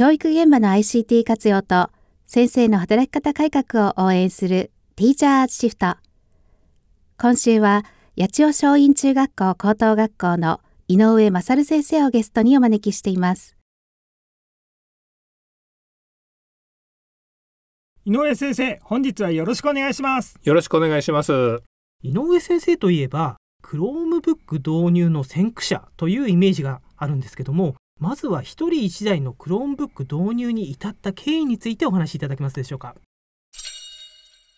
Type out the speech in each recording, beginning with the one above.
教育現場の ICT 活用と先生の働き方改革を応援するティーチャーシフト。今週は八千代松陰中学校高等学校の井上勝先生をゲストにお招きしています。井上先生、本日はよろしくお願いします。よろしくお願いします。井上先生といえば、Chromebook 導入の先駆者というイメージがあるんですけども、まずは1人1台の Chromebook 導入に至った経緯についてお話しいただけますでしょうか。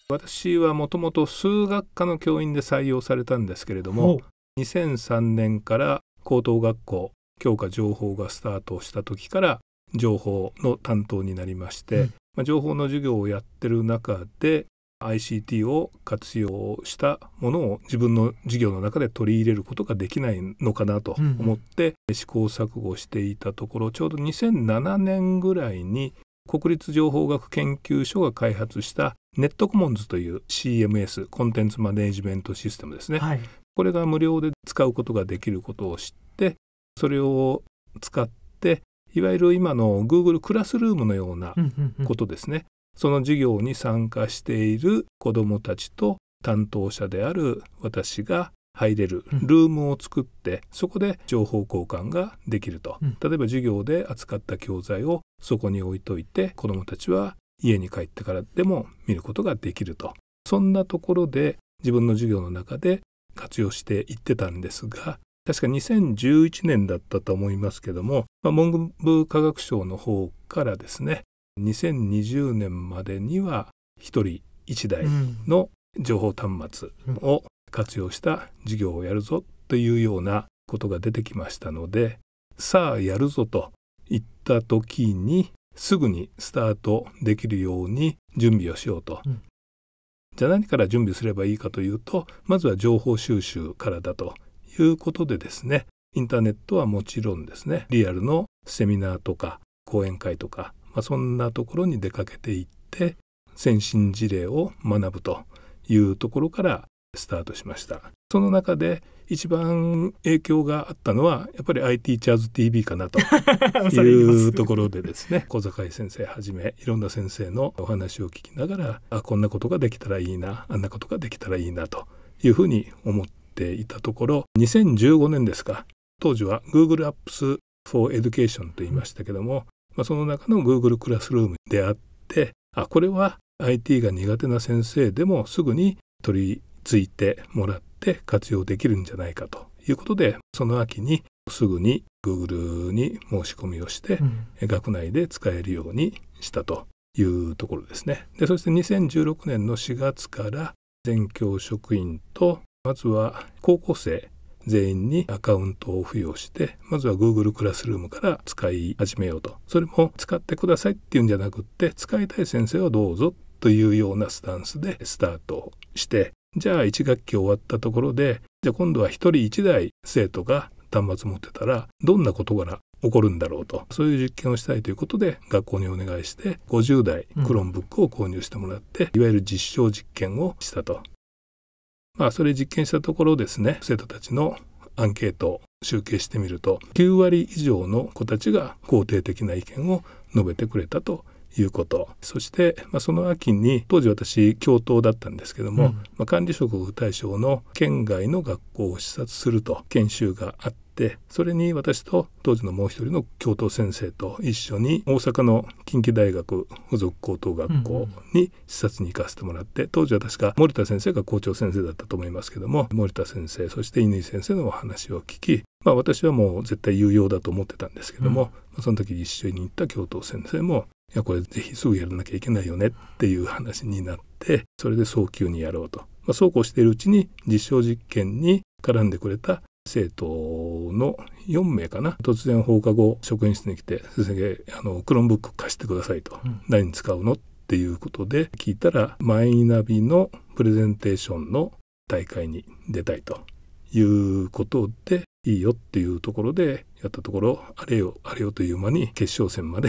私はもともと数学科の教員で採用されたんですけれども2003年から高等学校教科情報がスタートした時から情報の担当になりまして、うん、ま情報の授業をやってる中で ICT を活用したものを自分の事業の中で取り入れることができないのかなと思って試行錯誤していたところ、ちょうど2007年ぐらいに国立情報学研究所が開発したネットコモンズという CMS コンテンツマネジメントシステムですね、はい、これが無料で使うことができることを知ってそれを使っていわゆる今の Google クラスルームのようなことですね、その授業に参加している子どもたちと担当者である私が入れるルームを作って、そこで情報交換ができると、例えば授業で扱った教材をそこに置いといて子どもたちは家に帰ってからでも見ることができるとそんなところで自分の授業の中で活用していってたんですが確か2011年だったと思いますけども、まあ、文部科学省の方からですね2020年までには1人1台の情報端末を活用した事業をやるぞというようなことが出てきましたのでさあやるぞと言った時にすぐにスタートできるように準備をしようと。じゃあ何から準備すればいいかというとまずは情報収集からだということでですねインターネットはもちろんですねリアルのセミナーとか講演会とかまあ、そんなところに出かけていって先進事例を学ぶというところからスタートしましたその中で一番影響があったのはやっぱり IT チャーズ TV かなと いうところでですね小坂井先生はじめいろんな先生のお話を聞きながらあこんなことができたらいいなあんなことができたらいいなというふうに思っていたところ2015年ですか当時は Google Apps for Education と言いましたけどもまあ、その中の Google クラスルームであってあこれは IT が苦手な先生でもすぐに取り付いてもらって活用できるんじゃないかということでその秋にすぐに Google に申し込みをして、うん、学内で使えるようにしたというところですね。でそして2016年の4月から全教職員とまずは高校生全員にアカウントを付与してまずは Google クラスルームから使い始めようとそれも使ってくださいっていうんじゃなくって使いたい先生はどうぞというようなスタンスでスタートしてじゃあ1学期終わったところでじゃあ今度は1人1台生徒が端末持ってたらどんな事柄起こるんだろうとそういう実験をしたいということで学校にお願いして50台クロンブックを購入してもらって、うん、いわゆる実証実験をしたとまあ、それ実験したところですね生徒たちのアンケートを集計してみると9割以上の子たちが肯定的な意見を述べてくれたということそして、まあ、その秋に当時私教頭だったんですけども、うん、まあ、管理職対象の県外の学校を視察すると研修があっってそれに私と当時のもう一人の教頭先生と一緒に大阪の近畿大学附属高等学校に視察に行かせてもらって、うんうん、当時は確か森田先生が校長先生だったと思いますけども森田先生そして乾先生のお話を聞きまあ、私はもう絶対有用だと思ってたんですけども、うん、その時一緒に行った教頭先生もいやこれぜひすぐやらなきゃいけないよねっていう話になってそれで早急にやろうと、まあ、そうこうしているうちに実証実験に絡んでくれた生徒の4名かな突然放課後職員室に来て「先生あのクローンブック貸してくださいと」うん、何に使うの?」っていうことで聞いたらマイナビのプレゼンテーションの大会に出たいということでいいよっていうところでやったところあれよあれよという間に決勝戦まで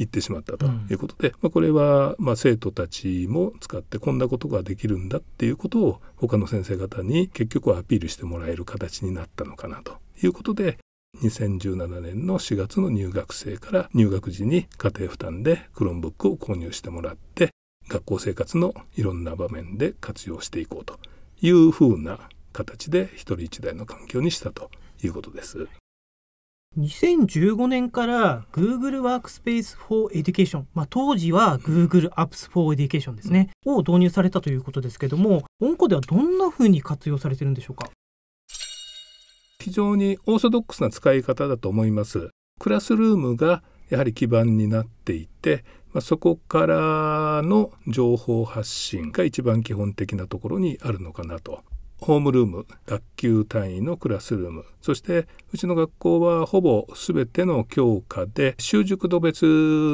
行ってしまったということで、うん、まあ、これはま生徒たちも使ってこんなことができるんだっていうことを他の先生方に結局アピールしてもらえる形になったのかなということで2017年の4月の入学生から入学時に家庭負担でクローンブックを購入してもらって学校生活のいろんな場面で活用していこうというふうな形で一人一台の環境にしたということです。2015年から Google Workspace for Education、まあ、当時は Google Apps for Education ですね、を導入されたということですけども、オンコではどんなふうに活用されてるんでしょうか非常にオーソドックスな使い方だと思います。クラスルームがやはり基盤になっていて、まあ、そこからの情報発信が一番基本的なところにあるのかなとホームルーム学級単位のクラスルームそしてうちの学校はほぼ全ての教科で習熟度別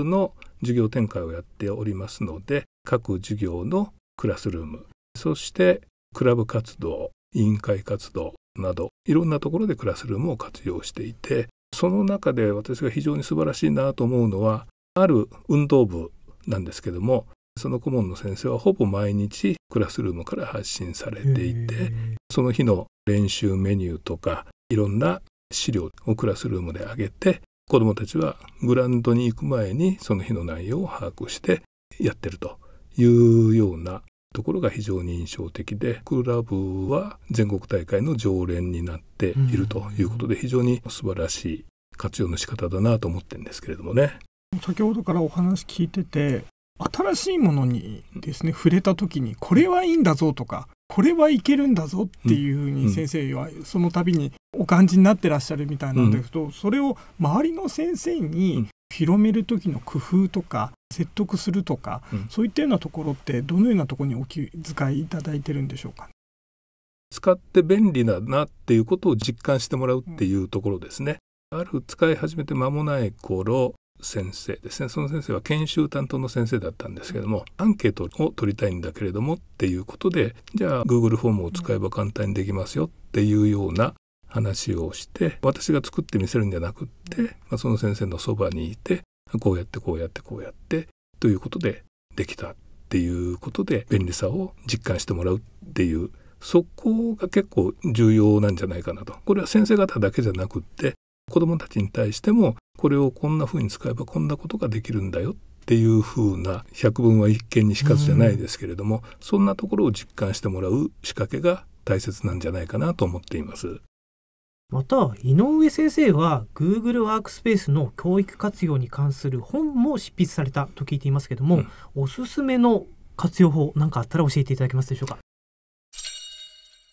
の授業展開をやっておりますので各授業のクラスルームそしてクラブ活動委員会活動などいろんなところでクラスルームを活用していてその中で私が非常に素晴らしいなと思うのはある運動部なんですけどもその顧問の先生はほぼ毎日クラスルームから発信されていてその日の練習メニューとかいろんな資料をクラスルームで上げて子どもたちはグラウンドに行く前にその日の内容を把握してやってるというようなところが非常に印象的でクラブは全国大会の常連になっているということで非常に素晴らしい活用の仕方だなと思ってるんですけれどもね。先ほどからお話聞いてて新しいものにですね触れた時にこれはいいんだぞとかこれはいけるんだぞっていうふうに先生はその度にお感じになってらっしゃるみたいなんだけど、うそれを周りの先生に広める時の工夫とか説得するとか、そういったようなところってどのようなところにお気遣いいただいてるんでしょうか、使って便利だなっていうことを実感してもらうっていうところですね。ある使い始めて間もない頃先生ですねその先生は研修担当の先生だったんですけどもアンケートを取りたいんだけれどもっていうことでじゃあ Google フォームを使えば簡単にできますよっていうような話をして私が作ってみせるんじゃなくって、まあ、その先生のそばにいてこうやってこうやってこうやってということでできたっていうことで便利さを実感してもらうっていうそこが結構重要なんじゃないかなとこれは先生方だけじゃなくって子どもたちに対してもこれをこんな風に使えばこんなことができるんだよっていう風な百聞は一見にしかずじゃないですけれども、うん、そんなところを実感してもらう仕掛けが大切なんじゃないかなと思っています。また井上先生は Google ワークスペースの教育活用に関する本も執筆されたと聞いていますけども、うん、おすすめの活用法何かあったら教えていただけますでしょうか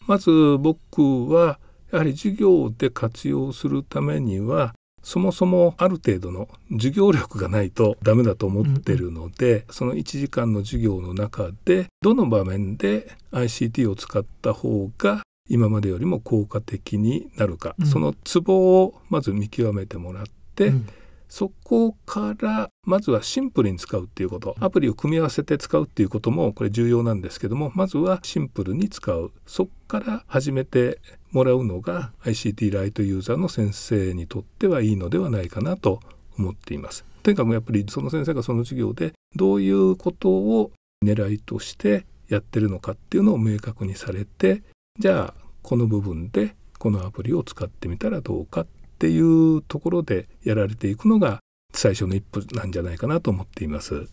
まず僕はやはり授業で活用するためにはそもそもある程度の授業力がないとダメだと思ってるので、うん、その1時間の授業の中でどの場面で ICT を使った方が今までよりも効果的になるか、うん、そのツボをまず見極めてもらって、うん、そこからまずはシンプルに使うっていうことアプリを組み合わせて使うっていうこともこれ重要なんですけどもまずはシンプルに使うそこから始めてもらうのが ICT ライトユーザーの先生にとってはいいのではないかなと思っています。とにかくやっぱりその先生がその授業でどういうことを狙いとしてやってるのかっていうのを明確にされてじゃあこの部分でこのアプリを使ってみたらどうかっていうところでやられていくのが最初の一歩なんじゃないかなと思っています。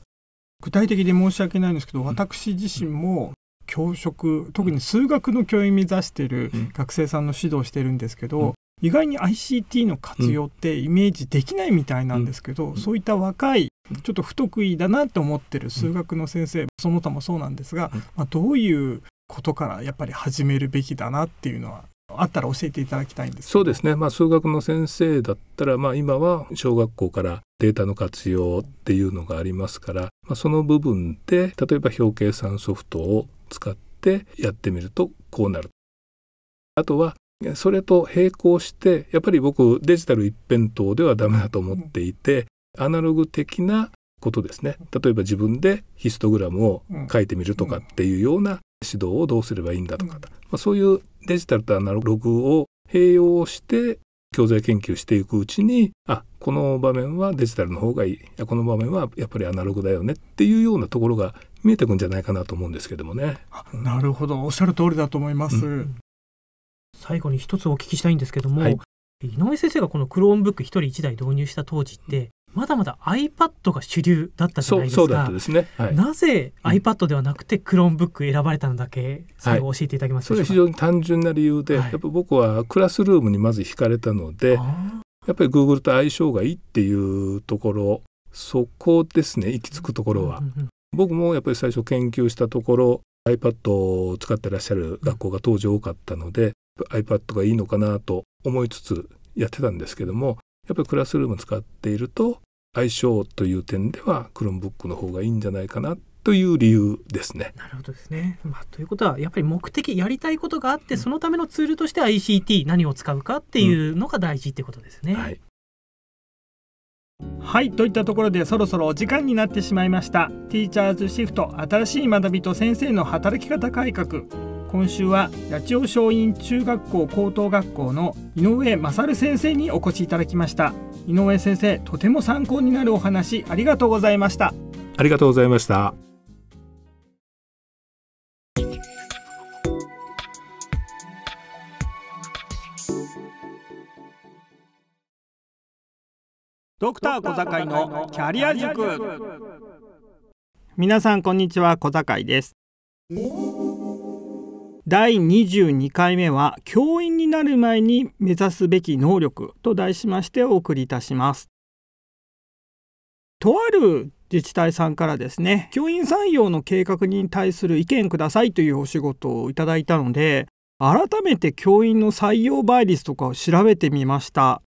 具体的で申し訳ないんですけど私自身も教職特に数学の教員目指してる学生さんの指導してるんですけど、意外に ICT の活用ってイメージできないみたいなんですけど、そういった若いちょっと不得意だなと思ってる数学の先生、その他もそうなんですが、まあ、どういうことからやっぱり始めるべきだなっていうのはあったら教えていただきたいんです、そうですね、まあ、数学の先生だったら、まあ、今は小学校からデータの活用っていうのがありますから、まあ、その部分で例えば表計算ソフトを使ってやってみるとこうなる。あとはそれと並行してやっぱり僕デジタル一辺倒ではダメだと思っていてアナログ的なことですね例えば自分でヒストグラムを書いてみるとかっていうような指導をどうすればいいんだとか、まあ、そういうデジタルとアナログを併用して教材研究していくうちにあこの場面はデジタルの方がいいこの場面はやっぱりアナログだよねっていうようなところが見えてくんじゃないかなと思うんですけどもね。なるほどおっしゃる通りだと思います、うん、最後に一つお聞きしたいんですけども、はい、井上先生がこの Chromebook 一人一台導入した当時ってまだまだ iPad が主流だったじゃないですか。そうだったですね。はい、なぜ iPad ではなくて Chromebook 選ばれたのだけ、れを教えていただけますか、はい、それは非常に単純な理由で、はい、やっぱ僕はクラスルームにまず惹かれたので、やっぱり Google と相性がいいっていうところ、そこですね、行き着くところは。うん僕もやっぱり最初研究したところ、iPad を使ってらっしゃる学校が当時多かったので、うん、iPad がいいのかなと思いつつやってたんですけどもやっぱりクラスルーム使っていると相性という点ではクロームブックの方がいいんじゃないかなという理由ですね。なるほどですね。まあ、ということはやっぱり目的やりたいことがあって、うん、そのためのツールとして ICT 何を使うかっていうのが大事ってことですね。うん、はい、はい、といったところでそろそろお時間になってしまいました。ティーチャーズシフト新しい学びと先生の働き方改革今週は八千代松陰中学校高等学校の井上勝先生にお越しいただきました井上先生とても参考になるお話ありがとうございましたありがとうございましたドクター小堺のキャリア塾皆さんこんにちは小堺です第22回目は教員になる前に目指すべき能力と題しましてお送りいたします。とある自治体さんからですね、教員採用の計画に対する意見くださいというお仕事をいただいたので、改めて教員の採用倍率とかを調べてみました。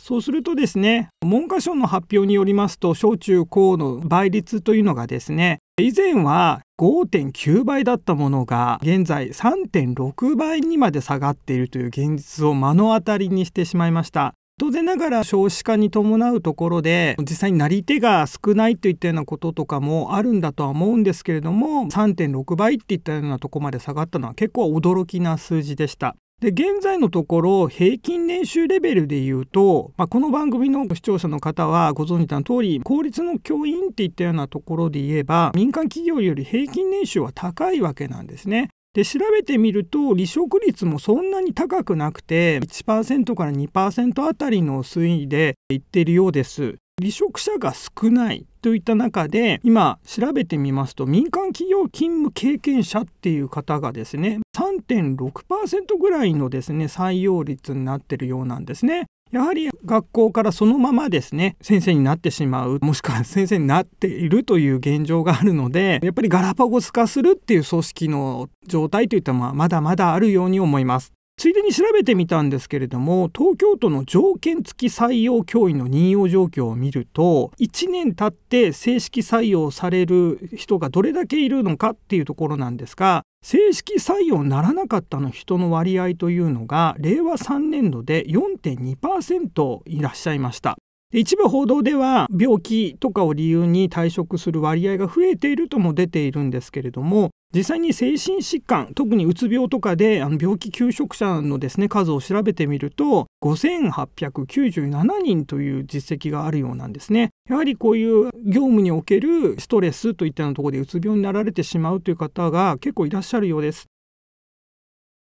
そうするとですね、文科省の発表によりますと、小中高の倍率というのがですね、以前は5.9倍だったものが現在3.6倍にまで下がっているという現実を目の当たりにしてしまいました当然ながら少子化に伴うところで実際になり手が少ないといったようなこととかもあるんだとは思うんですけれども3.6倍っていったようなとこまで下がったのは結構驚きな数字でしたで現在のところ平均年収レベルでいうと、まあ、この番組の視聴者の方はご存知の通り公立の教員っていったようなところで言えば民間企業より平均年収は高いわけなんですね。で調べてみると離職率もそんなに高くなくて1%から2%あたりの推移でいってるようです。離職者が少ないといった中で今調べてみますと民間企業勤務経験者っていう方がですね3.6%ぐらいのですね、採用率になってるようなんですね。やはり学校からそのままですね、先生になってしまう、もしくは先生になっているという現状があるので、やっぱりガラパゴス化するっていう組織の状態といったのはまだまだあるように思います。ついでに調べてみたんですけれども東京都の条件付き採用教員の任用状況を見ると1年経って正式採用される人がどれだけいるのかっていうところなんですが正式採用ならなかったの人の割合というのが令和3年度で4.2%いらっしゃいました。で一部報道では病気とかを理由に退職する割合が増えているとも出ているんですけれども実際に精神疾患特にうつ病とかであの病気休職者のですね数を調べてみると5897人という実績があるようなんですねやはりこういう業務におけるストレスといったようなところでうつ病になられてしまうという方が結構いらっしゃるようです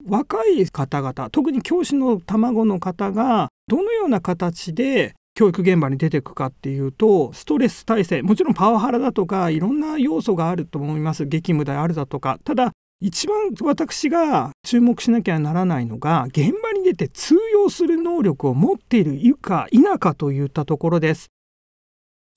若い方々特に教師の卵の方がどのような形で教育現場に出てくかっていうとストレス耐性もちろんパワハラだとかいろんな要素があると思います激務であるだとかただ一番私が注目しなきゃならないのが現場に出て通用する能力を持っているか否かといったところです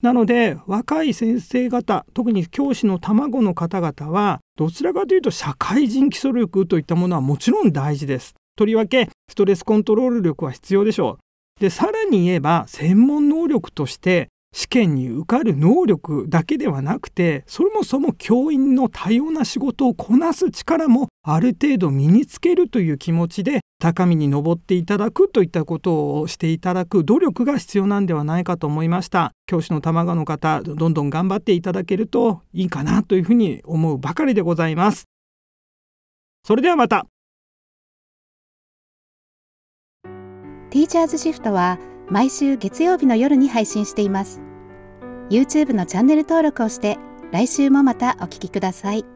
なので若い先生方特に教師の卵の方々はどちらかというと社会人基礎力といったものはもちろん大事ですとりわけストレスコントロール力は必要でしょうでさらに言えば専門能力として試験に受かる能力だけではなくてそもそも教員の多様な仕事をこなす力もある程度身につけるという気持ちで高みに登っていただくといったことをしていただく努力が必要なんではないかと思いました教師の玉川の方どんどん頑張っていただけるといいかなというふうに思うばかりでございますそれではまたティーチャーズシフトは毎週月曜日の夜に配信しています YouTube のチャンネル登録をして来週もまたお聴きください。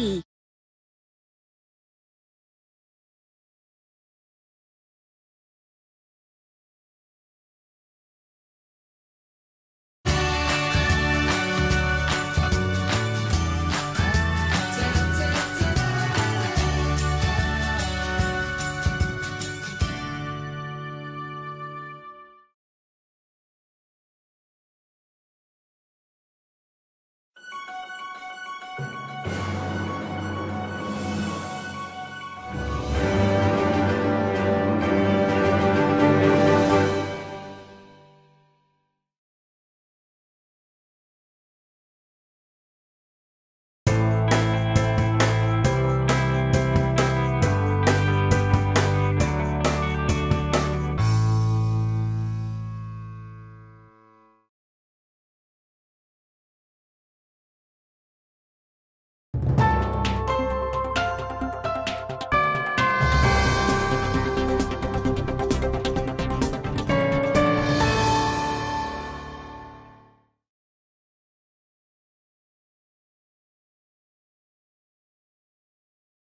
free.